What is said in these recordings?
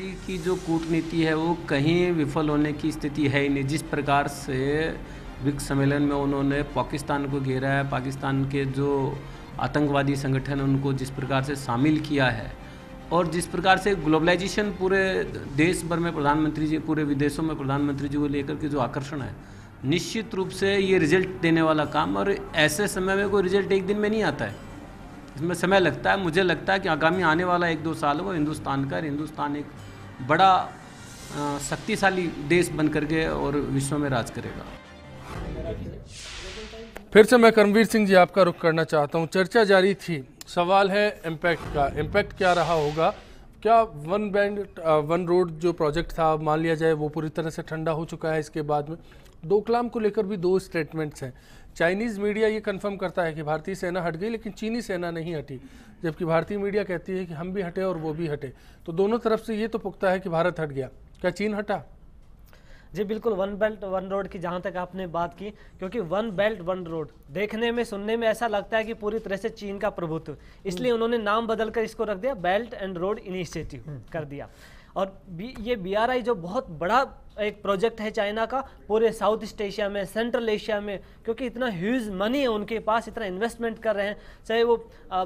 जी की जो कूटनीति है वो कहीं विफल होने की स्थिति है ही नहीं जिस प्रकार से ब्रिक्स सम्मेलन में उन्होंने पाकिस्तान को घेरा है पाकिस्तान के जो आतंकवादी संगठन उनको जिस प्रकार से शामिल किया है और जिस प्रकार से ग्लोबलाइजेशन पूरे देश भर में प्रधानमंत्री जी पूरे विदेशों में प्रधानमंत्री जी को लेकर के जो आकर्षण है निश्चित रूप से ये रिजल्ट देने वाला काम और ऐसे समय में कोई रिजल्ट एक दिन में नहीं आता है इसमें समय लगता है मुझे लगता है कि आगामी आने वाला एक दो साल वो हिंदुस्तान का हिंदुस्तान एक बड़ा शक्तिशाली देश बन करके और विश्व में राज करेगा फिर से मैं कर्मवीर सिंह जी आपका रुख करना चाहता हूँ चर्चा जारी थी सवाल है इम्पैक्ट का इम्पैक्ट क्या रहा होगा क्या वन बैंड वन रोड जो प्रोजेक्ट था मान लिया जाए वो पूरी तरह से ठंडा हो चुका है इसके बाद में डोकलाम को लेकर भी दो स्टेटमेंट्स हैं चाइनीज मीडिया ये कंफर्म करता है कि भारतीय सेना हट गई लेकिन चीनी सेना नहीं हटी जबकि भारतीय मीडिया कहती है कि हम भी हटे और वो भी हटे तो दोनों तरफ से ये तो पुख्ता है कि भारत हट गया क्या चीन हटा जी बिल्कुल वन बेल्ट वन रोड की जहाँ तक आपने बात की क्योंकि वन बेल्ट वन रोड देखने में सुनने में ऐसा लगता है कि पूरी तरह से चीन का प्रभुत्व इसलिए हम्म। उन्होंने नाम बदलकर इसको रख दिया बेल्ट एंड रोड इनिशिएटिव कर दिया और ये बी जो बहुत बड़ा एक प्रोजेक्ट है चाइना का पूरे साउथ ईस्ट एशिया में सेंट्रल एशिया में क्योंकि इतना ह्यूज मनी है उनके पास इतना इन्वेस्टमेंट कर रहे हैं चाहे वो आ, आ,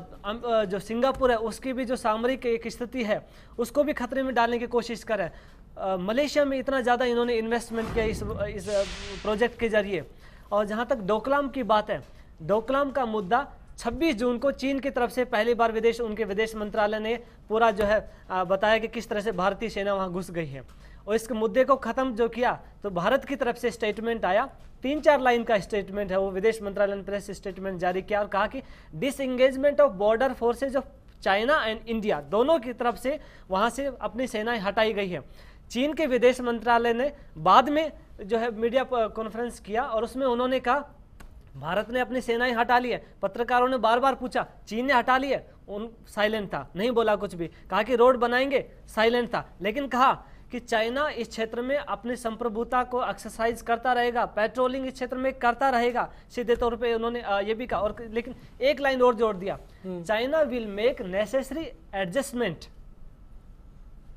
जो सिंगापुर है उसकी भी जो सामरिक एक स्थिति है उसको भी खतरे में डालने की कोशिश कर रहे हैं मलेशिया में इतना ज़्यादा इन्होंने इन्वेस्टमेंट किया इस इस प्रोजेक्ट के जरिए और जहाँ तक डोकलाम की बात है डोकलाम का मुद्दा 26 जून को चीन की तरफ से पहली बार विदेश उनके विदेश मंत्रालय ने पूरा जो है बताया कि किस तरह से भारतीय सेना वहाँ घुस गई है और इस मुद्दे को ख़त्म जो किया तो भारत की तरफ से स्टेटमेंट आया तीन चार लाइन का स्टेटमेंट है वो विदेश मंत्रालय ने प्रेस स्टेटमेंट जारी किया और कहा कि disengagement of border forces of China and India दोनों की तरफ से वहाँ से अपनी सेनाएं हटाई गई है चीन के विदेश मंत्रालय ने बाद में जो है मीडिया कॉन्फ्रेंस किया और उसमें उन्होंने कहा भारत ने अपनी सेनाएं हटा ली है पत्रकारों ने बार बार पूछा चीन ने हटा ली है उन साइलेंट था नहीं बोला कुछ भी कहा कि रोड बनाएंगे साइलेंट था लेकिन कहा कि चाइना इस क्षेत्र में अपनी संप्रभुता को एक्सरसाइज करता रहेगा पेट्रोलिंग इस क्षेत्र में करता रहेगा सीधे तौर पे उन्होंने ये भी कहा और लेकिन एक लाइन और जोड़ दिया हम्म। China will make necessary adjustment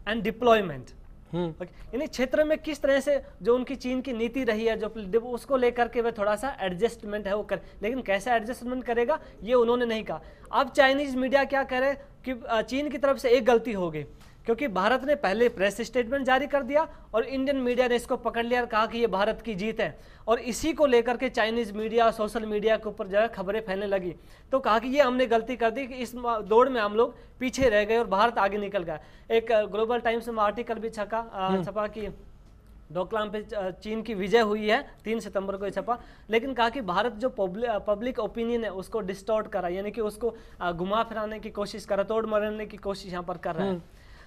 and deployment hmm. यानी क्षेत्र में किस तरह से जो उनकी चीन की नीति रही है जो उसको लेकर के वह थोड़ा सा एडजस्टमेंट है वो कर लेकिन कैसा एडजस्टमेंट करेगा ये उन्होंने नहीं कहा अब चाइनीज मीडिया क्या करे कि चीन की तरफ से एक गलती हो गई क्योंकि भारत ने पहले प्रेस स्टेटमेंट जारी कर दिया और इंडियन मीडिया ने इसको पकड़ लिया और कहा कि ये भारत की जीत है और इसी को लेकर के चाइनीज़ मीडिया और सोशल मीडिया के ऊपर जो है खबरें फैलने लगी तो कहा कि ये हमने गलती कर दी कि इस दौड़ में हम लोग पीछे रह गए और भारत आगे निकल गया एक ग्लोबल टाइम्स में आर्टिकल भी छका हम्म। छपा कि डोकलाम पे चीन की विजय हुई है तीन सितंबर को छपा लेकिन कहा कि भारत जो पब्लिक ओपिनियन है उसको डिस्टॉर्ट करा यानी कि उसको घुमा फिराने की कोशिश करा तोड़ मरने की कोशिश यहाँ पर कर रहा है हम्म।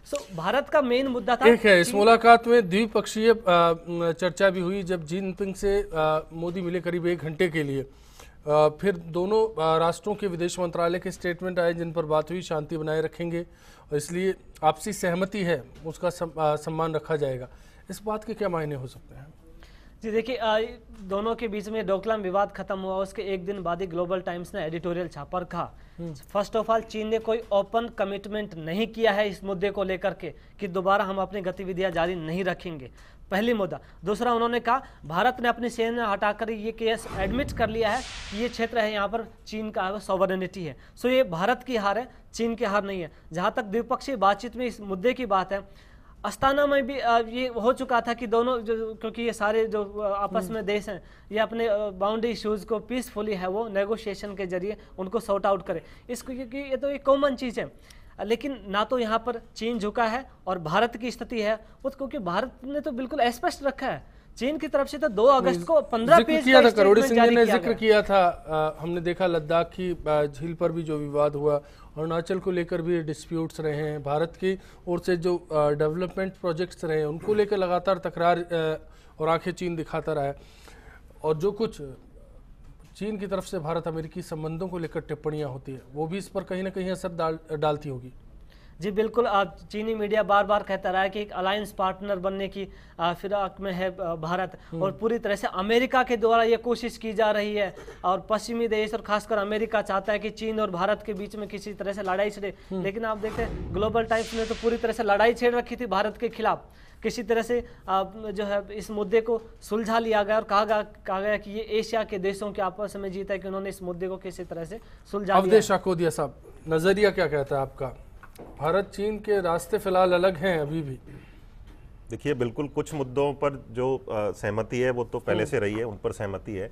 सो so, भारत का मेन मुद्दा था एक है इस मुलाकात में द्विपक्षीय चर्चा भी हुई जब जिनपिंग से मोदी मिले करीब एक घंटे के लिए फिर दोनों राष्ट्रों के विदेश मंत्रालय के स्टेटमेंट आए जिन पर बात हुई शांति बनाए रखेंगे और इसलिए आपसी सहमति है उसका सम्मान रखा जाएगा इस बात के क्या मायने हो सकते हैं जी देखिए दोनों के बीच में डोकलाम विवाद खत्म हुआ उसके एक दिन बाद ही ग्लोबल टाइम्स ने एडिटोरियल छापर कहा हम्म। फर्स्ट ऑफ ऑल चीन ने कोई ओपन कमिटमेंट नहीं किया है इस मुद्दे को लेकर के कि दोबारा हम अपनी गतिविधियां जारी नहीं रखेंगे पहली मुद्दा दूसरा उन्होंने कहा भारत ने अपनी सेना हटाकर ये केस एडमिट कर लिया है कि ये क्षेत्र है यहाँ पर चीन का सॉवरनिटी है सो ये भारत की हार है चीन की हार नहीं है जहाँ तक द्विपक्षीय बातचीत में इस मुद्दे की बात है अस्ताना में भी ये हो चुका था कि दोनों जो क्योंकि ये सारे जो आपस हम्म। में देश हैं ये अपने बाउंड्री इशूज़ को पीसफुली है वो नेगोशिएशन के जरिए उनको सॉर्ट आउट करें इसको क्योंकि ये तो एक कॉमन चीज़ है लेकिन ना तो यहाँ पर चीन झुका है और भारत की स्थिति है वो क्योंकि भारत ने तो बिल्कुल स्पष्ट रखा है चीन की तरफ से तो 2 अगस्त को 15 पेज किया था करोड़ी सिंह ने जिक्र किया था आ, हमने देखा लद्दाख की झील पर भी जो विवाद हुआ अरुणाचल को लेकर भी डिस्प्यूट्स रहे हैं भारत की ओर से जो डेवलपमेंट प्रोजेक्ट्स रहे हैं उनको लेकर लगातार तकरार और आंखें चीन दिखाता रहा है और जो कुछ चीन की तरफ से भारत अमेरिकी संबंधों को लेकर टिप्पणियां होती है वो भी इस पर कहीं ना कहीं असर डाल डालती होगी जी बिल्कुल चीनी मीडिया बार बार कहता रहा है कि एक अलायंस पार्टनर बनने की फिराक में है भारत हम्म। और पूरी तरह से अमेरिका के द्वारा ये कोशिश की जा रही है और पश्चिमी देश और खासकर अमेरिका चाहता है कि चीन और भारत के बीच में किसी तरह से लड़ाई छिड़े हम्म। लेकिन आप देखते हैं ग्लोबल टाइम्स ने तो पूरी तरह से लड़ाई छेड़ रखी थी भारत के खिलाफ किसी तरह से जो है इस मुद्दे को सुलझा लिया गया और कहा गया कहा गया कि ये एशिया के देशों के आपस में जीता है कि उन्होंने इस मुद्दे को किसी तरह से सुलझा अवधेश दिया नजरिया क्या कहता है आपका भारत चीन के रास्ते फिलहाल अलग हैं अभी भी देखिए बिल्कुल कुछ मुद्दों पर जो सहमति है वो तो पहले से रही है उन पर सहमति है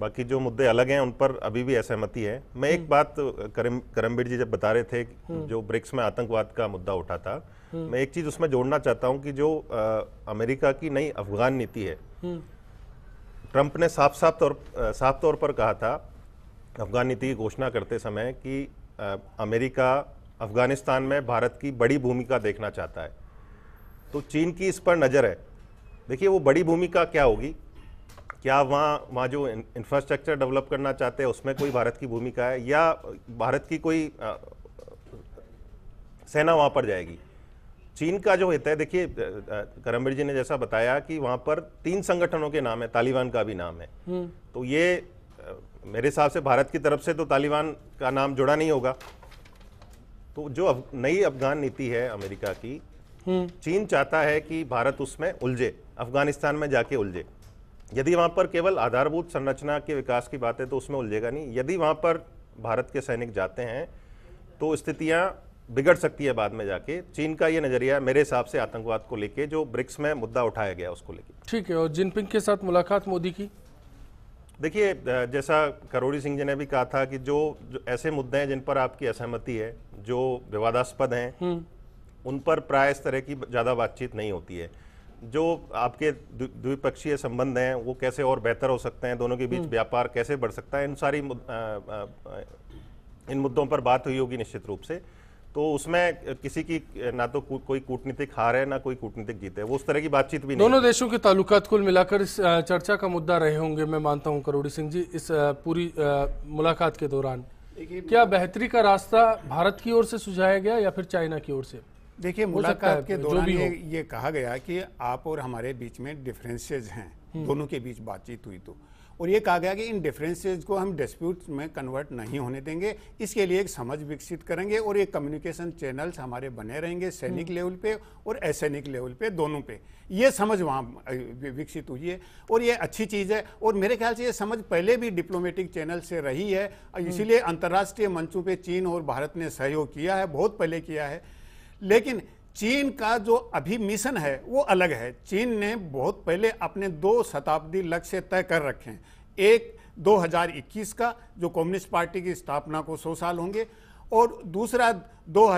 बाकी जो मुद्दे अलग हैं उन पर अभी भी असहमति है मैं एक हम्म। बात करम करमबीर जी जब बता रहे थे हम्म। जो ब्रिक्स में आतंकवाद का मुद्दा उठा था हम्म। मैं एक चीज़ उसमें जोड़ना चाहता हूं कि जो आ, अमेरिका की नई अफगान नीति है ट्रंप ने साफ साफ तौर साफ तौर पर कहा था अफगान नीति की घोषणा करते समय कि आ, अमेरिका अफगानिस्तान में भारत की बड़ी भूमिका देखना चाहता है तो चीन की इस पर नज़र है देखिए वो बड़ी भूमिका क्या होगी क्या वहाँ वहाँ जो इंफ्रास्ट्रक्चर डेवलप करना चाहते हैं उसमें कोई भारत की भूमिका है या भारत की कोई आ, सेना वहाँ पर जाएगी चीन का जो हित है देखिए करमबीर जी ने जैसा बताया कि वहाँ पर तीन संगठनों के नाम है तालिबान का भी नाम है हम्म। तो ये मेरे हिसाब से भारत की तरफ से तो तालिबान का नाम जुड़ा नहीं होगा तो जो अफ, नई अफगान नीति है अमेरिका की हम्म। चीन चाहता है कि भारत उसमें उलझे अफगानिस्तान में जाके उलझे यदि वहाँ पर केवल आधारभूत संरचना के विकास की बात है तो उसमें उलझेगा नहीं यदि वहाँ पर भारत के सैनिक जाते हैं तो स्थितियां बिगड़ सकती है बाद में जाके चीन का ये नज़रिया मेरे हिसाब से आतंकवाद को लेके जो ब्रिक्स में मुद्दा उठाया गया उसको लेके ठीक है और जिनपिंग के साथ मुलाकात मोदी की देखिए जैसा करोड़ी सिंह जी ने भी कहा था कि जो, जो ऐसे मुद्दे हैं जिन पर आपकी असहमति है जो विवादास्पद हैं हम्म। उन पर प्राय इस तरह की ज़्यादा बातचीत नहीं होती है जो आपके द्विपक्षीय संबंध हैं वो कैसे और बेहतर हो सकते हैं दोनों के बीच हम्म। व्यापार कैसे बढ़ सकता है इन सारी मुद, आ, आ, इन मुद्दों पर बात हुई होगी निश्चित रूप से तो उसमें किसी की ना तो कोई कूटनीतिक हार है ना कोई कूटनीतिक जीत है वो उस तरह की बातचीत भी दोनों देशों के ताल्लुकात कुल मिलाकर इस चर्चा का मुद्दा रहे होंगे मैं मानता हूँ करोड़ी सिंह जी इस पूरी मुलाकात के दौरान क्या बेहतरी का रास्ता भारत की ओर से सुझाया गया या फिर चाइना की ओर से देखिए मुलाकात के दौरान ये, ये कहा गया कि आप और हमारे बीच में डिफरेंसेज हैं हम्म। दोनों के बीच बातचीत हुई तो और ये कहा गया कि इन डिफरेंसेस को हम डिस्प्यूट में कन्वर्ट नहीं होने देंगे इसके लिए एक समझ विकसित करेंगे और ये कम्युनिकेशन चैनल्स हमारे बने रहेंगे सैनिक लेवल हम्म। पे और असैनिक लेवल पे दोनों पे ये समझ वहाँ विकसित हुई है और ये अच्छी चीज़ है और मेरे ख्याल से ये समझ पहले भी डिप्लोमेटिक चैनल से रही है हम्म। इसीलिए अंतर्राष्ट्रीय मंचों पर चीन और भारत ने सहयोग किया है बहुत पहले किया है लेकिन चीन का जो अभी मिशन है वो अलग है चीन ने बहुत पहले अपने दो शताब्दी लक्ष्य तय कर रखे हैं एक 2021 का जो कम्युनिस्ट पार्टी की स्थापना को 100 साल होंगे और दूसरा दो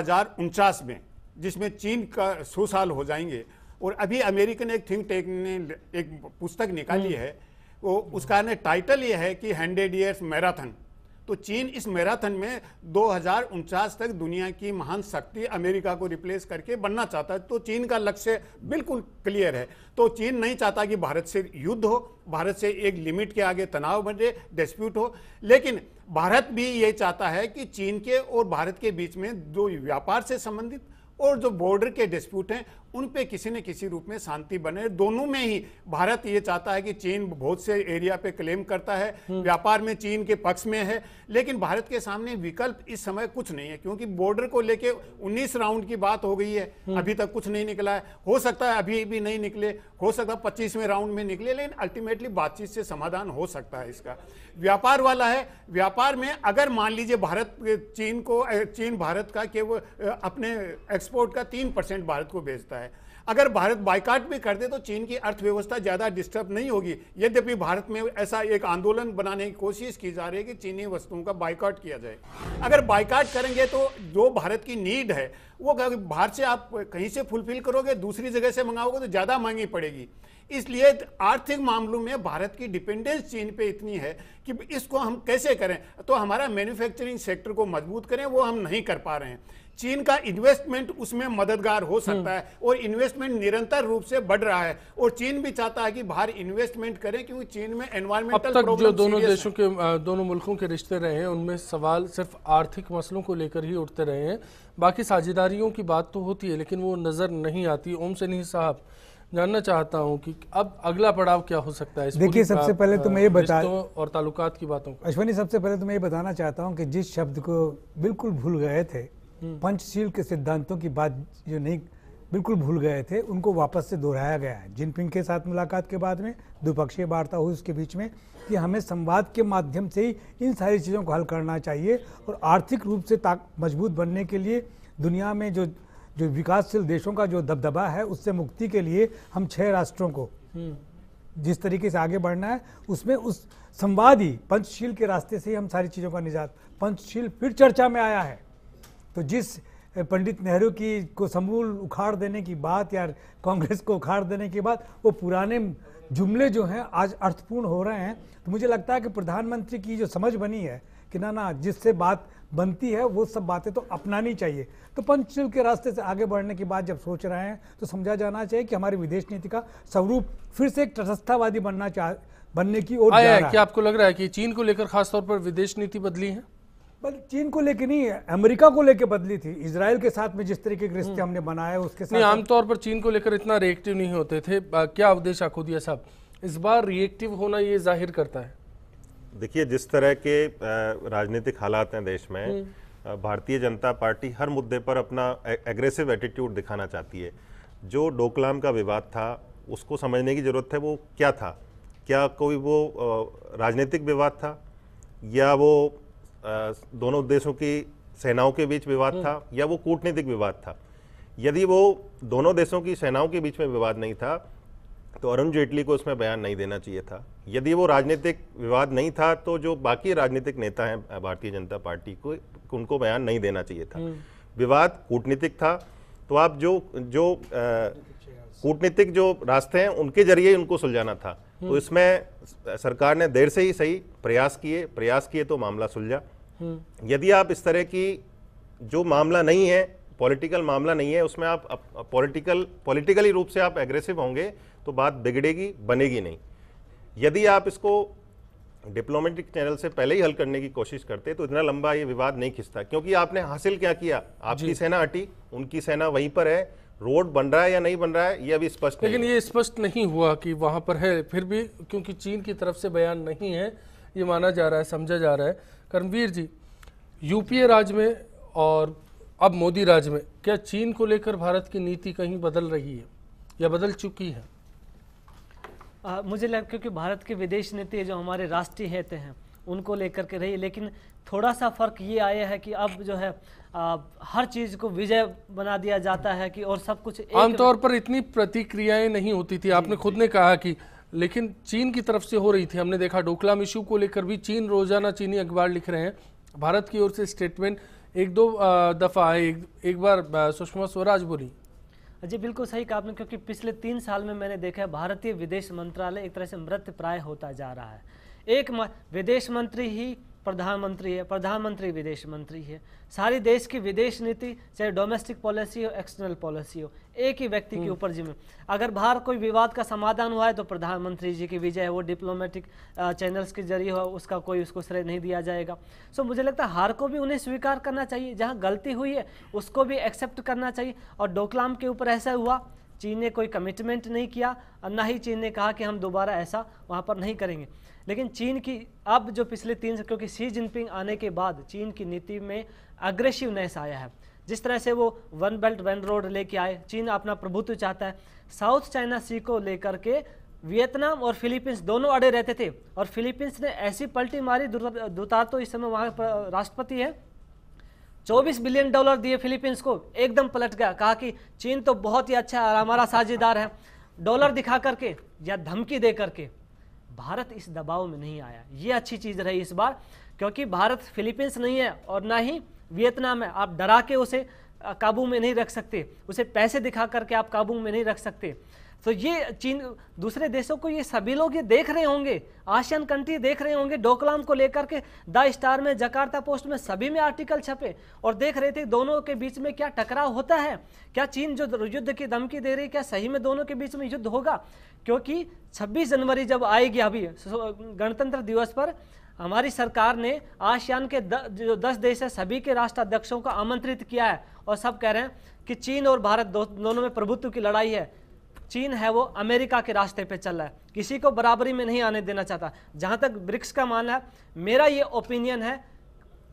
में जिसमें चीन का 100 साल हो जाएंगे और अभी अमेरिकन एक थिंक टैंक ने एक पुस्तक निकाली हम्म। है वो उसका ने टाइटल ये है कि हंड्रेड ईयर्स मैराथन तो चीन इस मैराथन में दो तक दुनिया की महान शक्ति अमेरिका को रिप्लेस करके बनना चाहता है तो चीन का लक्ष्य बिल्कुल क्लियर है तो चीन नहीं चाहता कि भारत से युद्ध हो भारत से एक लिमिट के आगे तनाव बने डिस्प्यूट हो लेकिन भारत भी ये चाहता है कि चीन के और भारत के बीच में जो व्यापार से संबंधित और जो बॉर्डर के डिस्प्यूट हैं उन पे किसी न किसी रूप में शांति बने दोनों में ही भारत ये चाहता है कि चीन बहुत से एरिया पे क्लेम करता है हम्म। व्यापार में चीन के पक्ष में है लेकिन भारत के सामने विकल्प इस समय कुछ नहीं है क्योंकि बॉर्डर को लेके 19 राउंड की बात हो गई है हम्म। अभी तक कुछ नहीं निकला है हो सकता है अभी भी नहीं निकले हो सकता है पच्चीसवें राउंड में निकले लेकिन अल्टीमेटली बातचीत से समाधान हो सकता है इसका व्यापार वाला है व्यापार में अगर मान लीजिए भारत चीन को चीन भारत का के वो अपने एक्सपोर्ट का तीन परसेंट भारत को बेचता है अगर भारत बाइकाट भी कर दे तो चीन की अर्थव्यवस्था ज़्यादा डिस्टर्ब नहीं होगी यद्यपि भारत में ऐसा एक आंदोलन बनाने की कोशिश की जा रही है कि चीनी वस्तुओं का बाइकाट किया जाए अगर बाइकाट करेंगे तो जो भारत की नीड है वो बाहर से आप कहीं से फुलफिल करोगे दूसरी जगह से मंगाओगे तो ज़्यादा महंगी पड़ेगी इसलिए आर्थिक मामलों में भारत की डिपेंडेंस चीन पे इतनी है कि इसको हम कैसे करें तो हमारा मैन्युफैक्चरिंग सेक्टर को मजबूत करें वो हम नहीं कर पा रहे हैं चीन का इन्वेस्टमेंट उसमें मददगार हो सकता है हम्म। और इन्वेस्टमेंट निरंतर रूप से बढ़ रहा है और चीन भी चाहता है कि बाहर इन्वेस्टमेंट करें क्योंकि चीन में एनवायरमेंटल तक जो दोनों देशों के दोनों मुल्कों के रिश्ते रहे हैं उनमें सवाल सिर्फ आर्थिक मसलों को लेकर ही उठते रहे हैं बाकी साझेदारियों की बात तो होती है लेकिन वो नजर नहीं आती ओम सनी साहब जानना चाहता हूँ कि अब अगला पड़ाव क्या हो सकता है देखिए सबसे पहले तो मैं ये बता और ताल्लुकात की बातों अश्वनी सबसे पहले तो मैं ये बताना चाहता हूँ कि जिस शब्द को बिल्कुल भूल गए थे हम्म। पंचशील के सिद्धांतों की बात जो नहीं बिल्कुल भूल गए थे उनको वापस से दोहराया गया है जिनपिंग के साथ मुलाकात के बाद में द्विपक्षीय वार्ता हुई उसके बीच में कि हमें संवाद के माध्यम से ही इन सारी चीज़ों को हल करना चाहिए और आर्थिक रूप से मजबूत बनने के लिए दुनिया में जो जो विकासशील देशों का जो दबदबा है उससे मुक्ति के लिए हम छह राष्ट्रों को हम्म। जिस तरीके से आगे बढ़ना है उसमें उस संवाद ही पंचशील के रास्ते से ही हम सारी चीज़ों का निजात पंचशील फिर चर्चा में आया है तो जिस पंडित नेहरू की को समूल उखाड़ देने की बात या कांग्रेस को उखाड़ देने की बात वो पुराने जुमले जो हैं आज अर्थपूर्ण हो रहे हैं तो मुझे लगता है कि प्रधानमंत्री की जो समझ बनी है कि ना ना जिससे बात बनती है वो सब बातें तो अपनानी चाहिए तो पंचशील के रास्ते से आगे बढ़ने की बात जब सोच रहे हैं तो समझा जाना चाहिए कि हमारी विदेश नीति का स्वरूप फिर से एक तटस्थावादी बनना चाह बनने की ओर है क्या आपको लग रहा है कि चीन को लेकर खासतौर पर विदेश नीति बदली है बल्कि चीन को लेके नहीं अमेरिका को लेके बदली थी इसराइल के साथ में जिस तरीके के रिश्ते हम्म। हमने बनाया उसके साथ आमतौर पर चीन को लेकर इतना रिएक्टिव नहीं होते थे क्या उपदेश आखोदिया साहब इस बार रिएक्टिव होना ये जाहिर करता है देखिए जिस तरह के राजनीतिक हालात हैं देश में हम्म। भारतीय जनता पार्टी हर मुद्दे पर अपना एग्रेसिव एटीट्यूड दिखाना चाहती है जो डोकलाम का विवाद था उसको समझने की ज़रूरत है वो क्या था क्या कोई वो राजनीतिक विवाद था या वो दोनों देशों की सेनाओं के बीच विवाद हम्म। था या वो कूटनीतिक विवाद था यदि वो दोनों देशों की सेनाओं के बीच में विवाद नहीं था तो अरुण जेटली को उसमें बयान नहीं देना चाहिए था यदि वो राजनीतिक विवाद नहीं था तो जो बाकी राजनीतिक नेता हैं भारतीय जनता पार्टी को उनको बयान नहीं देना चाहिए था हम्म। विवाद कूटनीतिक था तो आप जो जो कूटनीतिक जो रास्ते हैं उनके जरिए उनको सुलझाना था तो हम्म। इसमें सरकार ने देर से ही सही प्रयास किए प्रयास किए तो मामला सुलझा हम्म। यदि आप इस तरह की जो मामला नहीं है पॉलिटिकल मामला नहीं है उसमें आप पॉलिटिकल पॉलिटिकली रूप से आप एग्रेसिव होंगे तो बात बिगड़ेगी बनेगी नहीं यदि आप इसको डिप्लोमेटिक चैनल से पहले ही हल करने की कोशिश करते तो इतना लंबा ये विवाद नहीं खिंचता क्योंकि आपने हासिल क्या किया आपकी सेना हटी उनकी सेना वहीं पर है रोड बन रहा है या नहीं बन रहा है ये अभी स्पष्ट लेकिन ये स्पष्ट नहीं हुआ कि वहाँ पर है फिर भी क्योंकि चीन की तरफ से बयान नहीं है ये माना जा रहा है समझा जा रहा है कर्मवीर जी यूपीए राज्य में और अब मोदी राज्य में क्या चीन को लेकर भारत की नीति कहीं बदल रही है या बदल चुकी है आ, मुझे लग क्योंकि भारत की विदेश नीति जो हमारे राष्ट्रीय हित हैं उनको लेकर के रही लेकिन थोड़ा सा फ़र्क ये आया है कि अब जो है आ, हर चीज़ को विजय बना दिया जाता है कि और सब कुछ आमतौर पर इतनी प्रतिक्रियाएं नहीं होती थी आपने खुद ने कहा कि लेकिन चीन की तरफ से हो रही थी हमने देखा डोकलाम इशू को लेकर भी चीन रोजाना चीनी अखबार लिख रहे हैं भारत की ओर से स्टेटमेंट एक दो दफ़ा आए एक, एक बार सुषमा स्वराज बोली जी बिल्कुल सही कहा आपने क्योंकि पिछले तीन साल में मैंने देखा है भारतीय विदेश मंत्रालय एक तरह से मृत प्राय होता जा रहा है एक विदेश मंत्री ही प्रधानमंत्री है प्रधानमंत्री विदेश मंत्री है सारी देश की विदेश नीति चाहे डोमेस्टिक पॉलिसी हो एक्सटर्नल पॉलिसी हो एक ही व्यक्ति के हम्म। ऊपर जिम्मे अगर बाहर कोई विवाद का समाधान हुआ है तो प्रधानमंत्री जी की विजय है वो डिप्लोमेटिक चैनल्स के जरिए हो उसका कोई उसको श्रेय नहीं दिया जाएगा सो मुझे लगता है हार को भी उन्हें स्वीकार करना चाहिए जहाँ गलती हुई है उसको भी एक्सेप्ट करना चाहिए और डोकलाम के ऊपर ऐसा हुआ चीन ने कोई कमिटमेंट नहीं किया और ना ही चीन ने कहा कि हम दोबारा ऐसा वहाँ पर नहीं करेंगे लेकिन चीन की अब जो पिछले तीन साल क्योंकि सी जिनपिंग आने के बाद चीन की नीति में अग्रेसिवनेस आया है जिस तरह से वो वन बेल्ट वन रोड लेके आए चीन अपना प्रभुत्व चाहता है साउथ चाइना सी को लेकर के वियतनाम और फिलीपींस दोनों अड़े रहते थे और फिलीपींस ने ऐसी पलटी मारी दुतार तो इस समय वहाँ राष्ट्रपति है 24 बिलियन डॉलर दिए फिलीपींस को एकदम पलट गया कहा कि चीन तो बहुत ही अच्छा और हमारा साझेदार है डॉलर दिखा करके या धमकी दे करके भारत इस दबाव में नहीं आया ये अच्छी चीज़ रही इस बार क्योंकि भारत फिलीपींस नहीं है और ना ही वियतनाम है आप डरा के उसे काबू में नहीं रख सकते उसे पैसे दिखा करके आप काबू में नहीं रख सकते तो ये चीन दूसरे देशों को ये सभी लोग ये देख रहे होंगे आशियन कंट्री देख रहे होंगे डोकलाम को लेकर के द स्टार में जकार्ता पोस्ट में सभी में आर्टिकल छपे और देख रहे थे दोनों के बीच में क्या टकराव होता है क्या चीन जो युद्ध की धमकी दे रही है क्या सही में दोनों के बीच में युद्ध होगा क्योंकि छब्बीस जनवरी जब आएगी अभी गणतंत्र दिवस पर हमारी सरकार ने आसियान के द, जो दस देश है सभी के राष्ट्राध्यक्षों को आमंत्रित किया है और सब कह रहे हैं कि चीन और भारत दो, दोनों में प्रभुत्व की लड़ाई है चीन है वो अमेरिका के रास्ते पे चल रहा है किसी को बराबरी में नहीं आने देना चाहता जहाँ तक ब्रिक्स का मानना है मेरा ये ओपिनियन है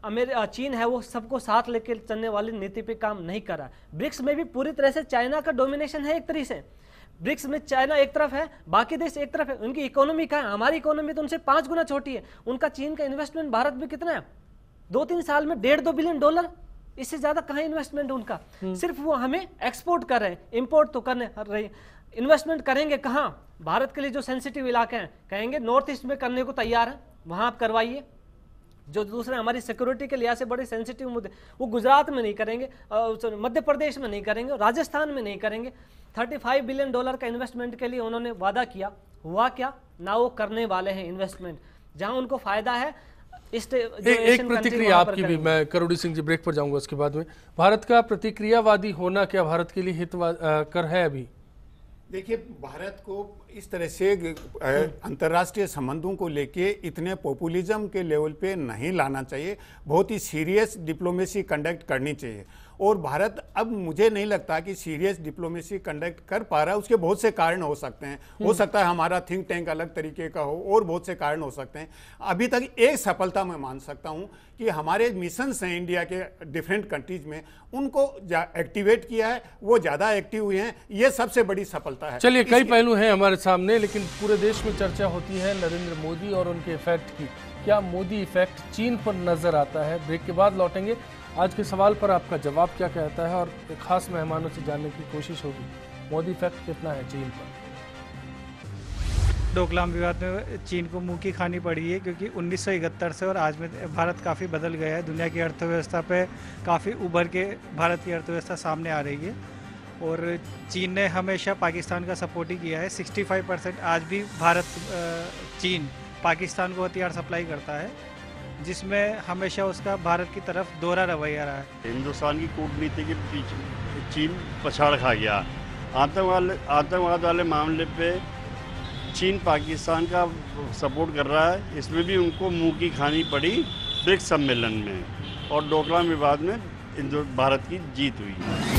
अमेर चीन है वो सबको साथ लेकर चलने वाली नीति पे काम नहीं कर रहा ब्रिक्स में भी पूरी तरह से चाइना का डोमिनेशन है एक तरीके से ब्रिक्स में चाइना एक तरफ है बाकी देश एक तरफ है उनकी इकोनॉमी कहाँ है हमारी इकोनॉमी तो उनसे पाँच गुना छोटी है उनका चीन का इन्वेस्टमेंट भारत में कितना है दो तीन साल में डेढ़ दो बिलियन डॉलर इससे ज्यादा कहाँ इन्वेस्टमेंट उनका हम्म। सिर्फ वो हमें एक्सपोर्ट कर रहे हैं इम्पोर्ट तो कर रहे इन्वेस्टमेंट करेंगे कहाँ भारत के लिए जो सेंसिटिव इलाके हैं कहेंगे नॉर्थ ईस्ट में करने को तैयार है वहाँ आप करवाइए जो दूसरे हमारी सिक्योरिटी के लिहाज से बड़े सेंसिटिव मुद्दे वो गुजरात में नहीं करेंगे मध्य प्रदेश में नहीं करेंगे राजस्थान में नहीं करेंगे 35 बिलियन डॉलर का इन्वेस्टमेंट के लिए उन्होंने वादा किया हुआ क्या ना वो करने वाले हैं इन्वेस्टमेंट जहां उनको फ़ायदा है ए, एक प्रतिक्रिया आपकी भी मैं करोड़ी सिंह जी ब्रेक पर जाऊंगा उसके बाद में भारत का प्रतिक्रियावादी होना क्या भारत के लिए हित कर है अभी देखिए भारत को इस तरह से अंतर्राष्ट्रीय संबंधों को लेके इतने पॉपुलिज्म के लेवल पे नहीं लाना चाहिए बहुत ही सीरियस डिप्लोमेसी कंडक्ट करनी चाहिए और भारत अब मुझे नहीं लगता कि सीरियस डिप्लोमेसी कंडक्ट कर पा रहा है उसके बहुत से कारण हो सकते हैं हो हम्म। सकता है हमारा थिंक टैंक अलग तरीके का हो और बहुत से कारण हो सकते हैं अभी तक एक सफलता मैं मान सकता हूँ कि हमारे मिशंस हैं इंडिया के डिफरेंट कंट्रीज में उनको एक्टिवेट किया है वो ज़्यादा एक्टिव हुए हैं ये सबसे बड़ी सफलता है चलिए कई पहलू हैं हमारे सामने लेकिन पूरे देश में चर्चा होती है नरेंद्र मोदी और उनके इफेक्ट की क्या मोदी इफेक्ट चीन पर नजर आता है ब्रेक के बाद लौटेंगे आज के सवाल पर आपका जवाब क्या कहता है और एक खास मेहमानों से जानने की कोशिश होगी मोदी फैक्ट कितना है चीन पर डोकलाम विवाद में चीन को मुंह की खानी पड़ी है क्योंकि उन्नीस से और आज में भारत काफ़ी बदल गया है दुनिया की अर्थव्यवस्था पे काफ़ी उभर के भारत की अर्थव्यवस्था सामने आ रही है और चीन ने हमेशा पाकिस्तान का सपोर्ट ही किया है 65 परसेंट आज भी भारत चीन पाकिस्तान को हथियार सप्लाई करता है जिसमें हमेशा उसका भारत की तरफ दोहरा रवैया रहा है हिंदुस्तान की कूटनीति के पीछे चीन पछाड़ खा गया आतंकवाद आतंकवाद वाले मामले पे चीन पाकिस्तान का सपोर्ट कर रहा है इसमें भी उनको मुंह की खानी पड़ी ब्रिक्स सम्मेलन में और डोकलाम विवाद में भारत की जीत हुई